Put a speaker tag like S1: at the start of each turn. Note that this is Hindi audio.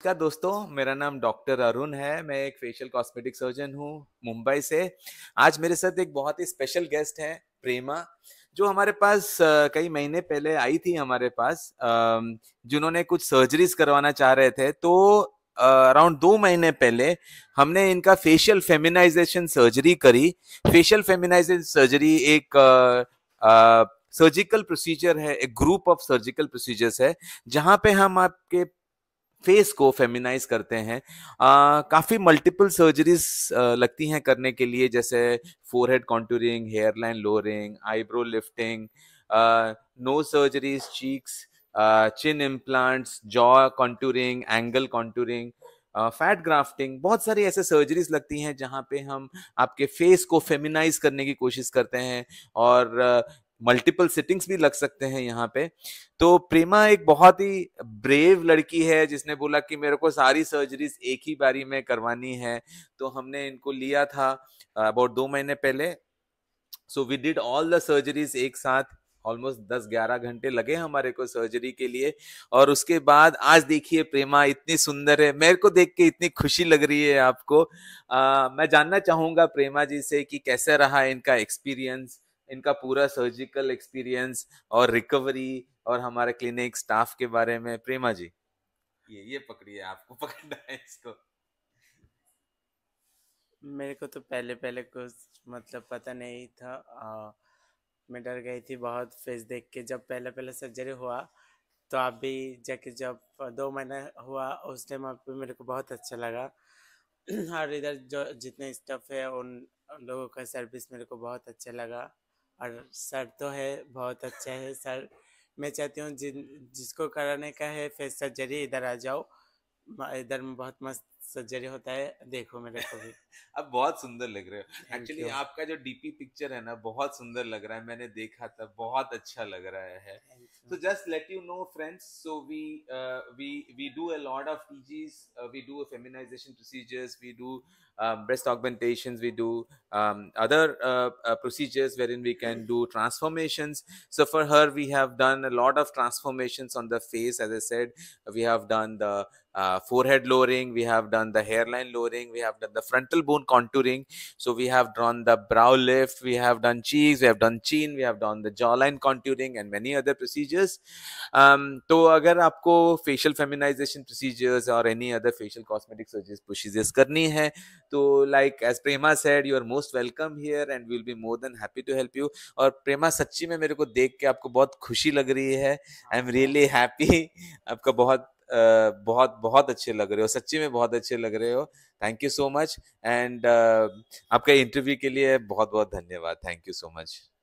S1: नमस्कार दोस्तों मेरा नाम डॉक्टर अरुण है मैं एक फेशियल कॉस्मेटिक सर्जन हूँ मुंबई से आज मेरे साथ एक बहुत ही स्पेशल गेस्ट है प्रेमा जो हमारे पास कई महीने पहले आई थी हमारे पास जिन्होंने कुछ सर्जरीज करवाना चाह रहे थे तो अराउंड दो महीने पहले हमने इनका फेशियल फेमिनाइजेशन सर्जरी करी फेशियल फेमिनाइजेशन सर्जरी एक आ, आ, सर्जिकल प्रोसीजर है एक ग्रुप ऑफ सर्जिकल प्रोसीजर्स है जहाँ पे हम आपके फेस को फेमिनाइज करते हैं काफ़ी मल्टीपल सर्जरीज लगती हैं करने के लिए जैसे forehead contouring hairline lowering eyebrow lifting nose surgeries cheeks chin implants jaw contouring angle contouring fat grafting बहुत सारी ऐसे सर्जरीज लगती हैं जहाँ पे हम आपके फेस को फेमिनाइज करने की कोशिश करते हैं और मल्टीपल सिटिंग्स भी लग सकते हैं यहाँ पे तो प्रेमा एक बहुत ही ब्रेव लड़की है जिसने बोला कि मेरे को सारी सर्जरीज एक ही बारी में करवानी है तो हमने इनको लिया था अबाउट दो महीने पहले so we did all the surgeries एक साथ ऑलमोस्ट दस ग्यारह घंटे लगे हमारे को सर्जरी के लिए और उसके बाद आज देखिए प्रेमा इतनी सुंदर है मेरे को देख के इतनी खुशी लग रही है आपको आ, मैं जानना चाहूंगा प्रेमा जी से कि कैसा रहा इनका एक्सपीरियंस इनका पूरा सर्जिकल एक्सपीरियंस और रिकवरी और हमारे क्लिनिक स्टाफ के बारे में प्रेमा जी ये ये पकड़िए आपको पकड़ना है इसको
S2: मेरे को तो पहले पहले कुछ मतलब पता नहीं था आ, मैं डर गई थी बहुत फेस देख के जब पहले पहले सर्जरी हुआ तो आप भी जाके जब दो महीना हुआ उस टाइम आप मेरे को बहुत अच्छा लगा और इधर जो जितने स्टाफ है उन लोगों का सर्विस मेरे को बहुत अच्छा लगा और सर तो है बहुत अच्छा है सर मैं चाहती हूँ जिन जिसको कराने का है फेस सर्जरी इधर आ जाओ इधर बहुत मस्त सर्जरी होता है देखो मेरे को भी अब
S1: बहुत सुंदर लग रहे हो एक्चुअली आपका जो डीपी पिक्चर है ना बहुत सुंदर लग रहा है मैंने देखा था बहुत अच्छा लग रहा है तो just let you know friends so we we we do a lot of PGs we do feminisation procedures we do breast augmentation we do other procedures wherein we can do transformation so for her we have done lot of transformation on the face as I said we have done the forehead lowering we have done done the hairline lowering, we have done the frontal bone contouring, so we have drawn the brow lift, we have done cheeks, we have done chin, we have done the jawline contouring and many other procedures. Um, तो अगर आपको facial feminization procedures or any other facial cosmetic surgeries procedures करनी है तो like as Prema said, you are most welcome here and we'll be more than happy to help you. और प्रेमा सच्ची में मेरे को देख के आपको बहुत खुशी लग रही है आई एम रियली हैप्पी आपका बहुत बहुत बहुत अच्छे लग रहे हो सच्ची में बहुत अच्छे लग रहे हो thank you so much and आपका इंटरव्यू के लिए बहुत बहुत धन्यवाद थैंक यू सो मच